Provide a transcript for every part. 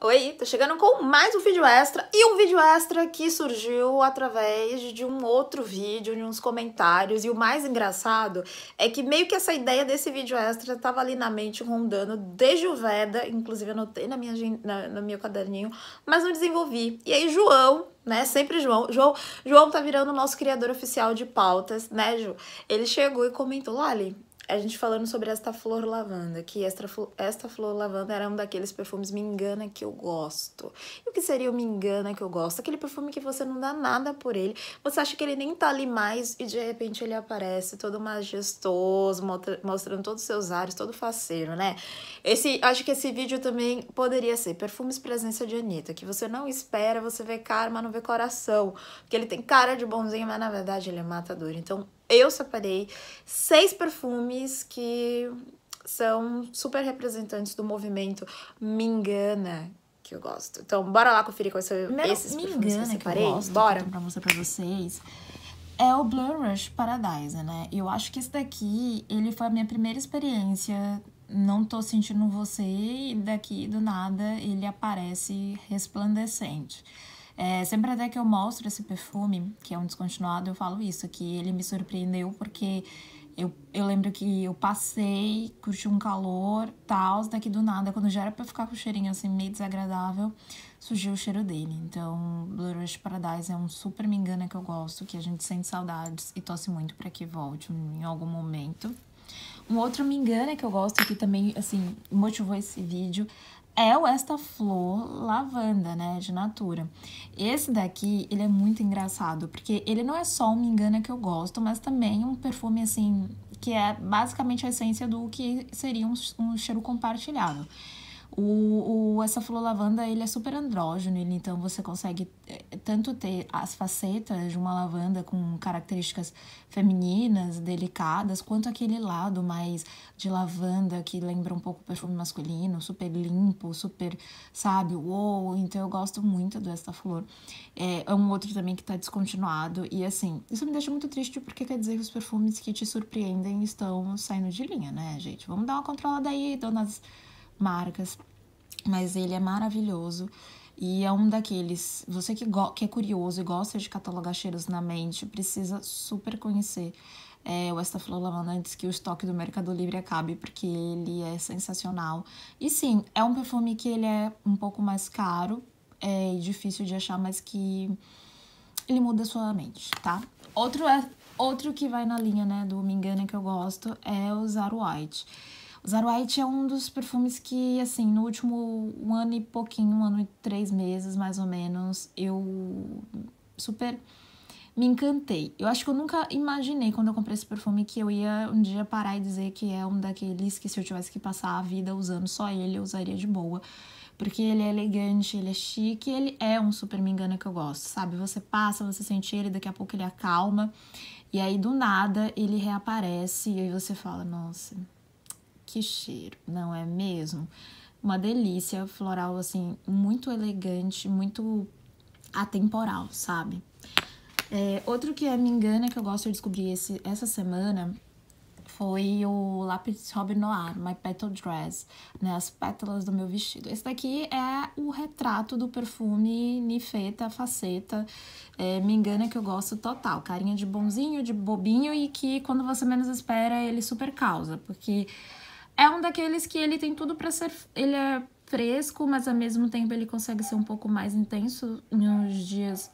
Oi, tô chegando com mais um vídeo extra e um vídeo extra que surgiu através de um outro vídeo, de uns comentários. E o mais engraçado é que meio que essa ideia desse vídeo extra tava ali na mente rondando desde o Veda, inclusive anotei na minha, na, no meu caderninho, mas não desenvolvi. E aí, João, né? Sempre João. João, João tá virando o nosso criador oficial de pautas, né, Ju? Ele chegou e comentou: Lali, a gente falando sobre esta flor lavanda, que esta, esta flor lavanda era um daqueles perfumes me engana que eu gosto. E o que seria o me engana que eu gosto? Aquele perfume que você não dá nada por ele, você acha que ele nem tá ali mais e de repente ele aparece todo majestoso, mostrando todos os seus ares, todo faceiro, né? Esse, acho que esse vídeo também poderia ser perfumes presença de Anitta, que você não espera, você vê cara, mas não vê coração, porque ele tem cara de bonzinho, mas na verdade ele é matador. Então, eu separei seis perfumes que são super representantes do movimento Me Engana, que eu gosto. Então, bora lá conferir quais são Primeiro, esses me perfumes engana, que eu separei. Que eu gosto, bora. pra mostrar pra vocês. É o Blur Rush Paradise, né? Eu acho que esse daqui, ele foi a minha primeira experiência. Não tô sentindo você e daqui do nada ele aparece resplandecente. É, sempre até que eu mostro esse perfume, que é um descontinuado, eu falo isso, que ele me surpreendeu porque eu, eu lembro que eu passei, curti um calor, tal, daqui do nada, quando já era pra ficar com o cheirinho assim meio desagradável, surgiu o cheiro dele. Então, Blue Rush Paradise é um super me engana que eu gosto, que a gente sente saudades e torce muito para que volte em algum momento. Um outro me engana que eu gosto, que também, assim, motivou esse vídeo, é o esta flor lavanda, né, de Natura. Esse daqui, ele é muito engraçado, porque ele não é só um me engana que eu gosto, mas também um perfume assim que é basicamente a essência do que seria um, um cheiro compartilhado. O, o essa flor lavanda, ele é super andrógeno, ele, então você consegue eh, tanto ter as facetas de uma lavanda com características femininas, delicadas, quanto aquele lado mais de lavanda que lembra um pouco o perfume masculino, super limpo, super, sabe, uou, então eu gosto muito dessa flor. É, é um outro também que tá descontinuado e assim, isso me deixa muito triste porque quer dizer que os perfumes que te surpreendem estão saindo de linha, né, gente? Vamos dar uma controlada aí, donas marcas, mas ele é maravilhoso. E é um daqueles. Você que, que é curioso e gosta de catalogar cheiros na mente, precisa super conhecer é, o Esta Flor Lavanda antes que o estoque do Mercado Livre acabe, porque ele é sensacional. E sim, é um perfume que ele é um pouco mais caro, é difícil de achar, mas que ele muda a sua mente, tá? Outro, é, outro que vai na linha, né, do Me Engana que eu gosto é o Zaru White. Zaro White é um dos perfumes que, assim, no último um ano e pouquinho, um ano e três meses, mais ou menos, eu super me encantei. Eu acho que eu nunca imaginei quando eu comprei esse perfume que eu ia um dia parar e dizer que é um daqueles que se eu tivesse que passar a vida usando só ele, eu usaria de boa. Porque ele é elegante, ele é chique, ele é um super me engana que eu gosto, sabe? Você passa, você sente ele, daqui a pouco ele acalma. E aí do nada ele reaparece e aí você fala: "Nossa, que cheiro, não é mesmo? Uma delícia floral, assim, muito elegante, muito atemporal, sabe? É, outro que é, me engana, que eu gosto de descobrir esse, essa semana, foi o lápis Robin Noir, My Petal Dress, né, as pétalas do meu vestido. Esse daqui é o retrato do perfume Nifeta Faceta, é, me engana que eu gosto total, carinha de bonzinho, de bobinho e que quando você menos espera ele super causa, porque é um daqueles que ele tem tudo para ser. Ele é fresco, mas ao mesmo tempo ele consegue ser um pouco mais intenso nos dias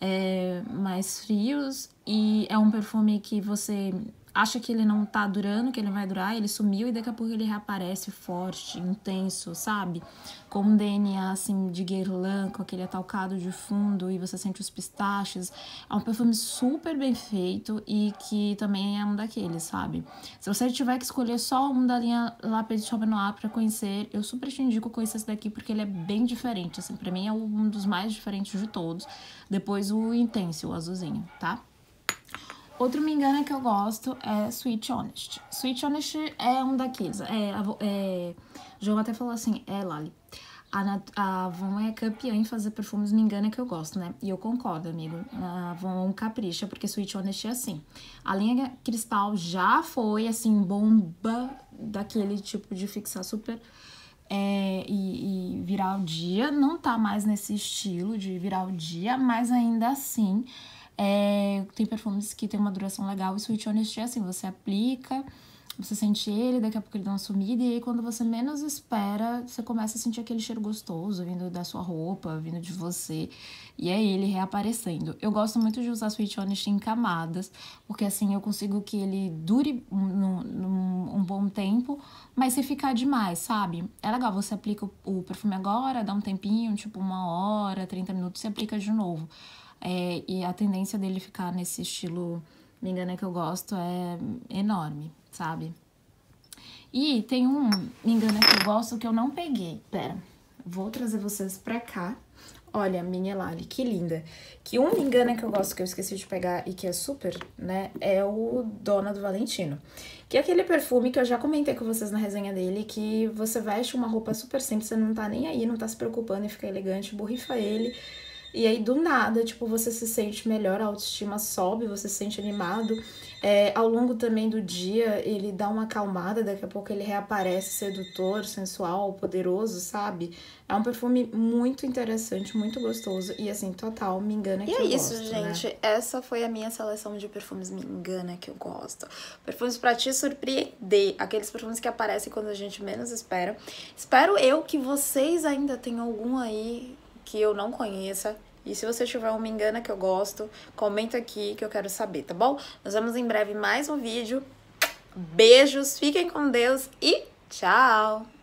é, mais frios. E é um perfume que você acha que ele não tá durando, que ele vai durar, ele sumiu e daqui a pouco ele reaparece forte, intenso, sabe? Com um DNA assim de guerlain, com aquele atalcado de fundo e você sente os pistaches. É um perfume super bem feito e que também é um daqueles, sabe? Se você tiver que escolher só um da linha La de Chauve Noir pra conhecer, eu super te indico conhecer esse daqui porque ele é bem diferente, assim, pra mim é um dos mais diferentes de todos. Depois o intenso, o azulzinho, tá? Outro me engana que eu gosto é Sweet Honest. Sweet Honest é um daqueles. É, é, João até falou assim, é, Lali, a, Nat, a Avon é campeã em fazer perfumes me engana que eu gosto, né? E eu concordo, amigo. A Avon é capricha, porque Sweet Honest é assim. A linha Cristal já foi, assim, bomba daquele tipo de fixar super... É, e, e virar o dia, não tá mais nesse estilo de virar o dia, mas ainda assim é, tem perfumes que tem uma duração legal. E Sweet Honesty é assim, você aplica, você sente ele, daqui a pouco ele dá uma sumida. E aí, quando você menos espera, você começa a sentir aquele cheiro gostoso vindo da sua roupa, vindo de você. E é ele reaparecendo. Eu gosto muito de usar Sweet Honesty em camadas, porque assim eu consigo que ele dure um, um, um bom tempo, mas se ficar demais, sabe? É legal, você aplica o, o perfume agora, dá um tempinho, tipo uma hora, 30 minutos, você aplica de novo é, e a tendência dele ficar nesse estilo me engana que eu gosto é enorme, sabe? E tem um me engana que eu gosto que eu não peguei. Pera, vou trazer vocês pra cá. Olha, minha Lali, que linda. Que um me engana que eu gosto, que eu esqueci de pegar e que é super, né? É o Dona do Valentino. Que é aquele perfume que eu já comentei com vocês na resenha dele, que você veste uma roupa super simples, você não tá nem aí, não tá se preocupando e fica elegante, borrifa ele e aí, do nada, tipo, você se sente melhor, a autoestima sobe, você se sente animado. É, ao longo também do dia, ele dá uma acalmada, daqui a pouco ele reaparece sedutor, sensual, poderoso, sabe? É um perfume muito interessante, muito gostoso. E assim, total, me engana e que é eu isso, gosto. E é né? isso, gente. Né? Essa foi a minha seleção de perfumes me engana que eu gosto. Perfumes pra te surpreender. Aqueles perfumes que aparecem quando a gente menos espera. Espero eu que vocês ainda tenham algum aí que eu não conheça. E se você tiver uma engana que eu gosto, comenta aqui que eu quero saber, tá bom? Nós vamos em breve mais um vídeo. Beijos, fiquem com Deus e tchau!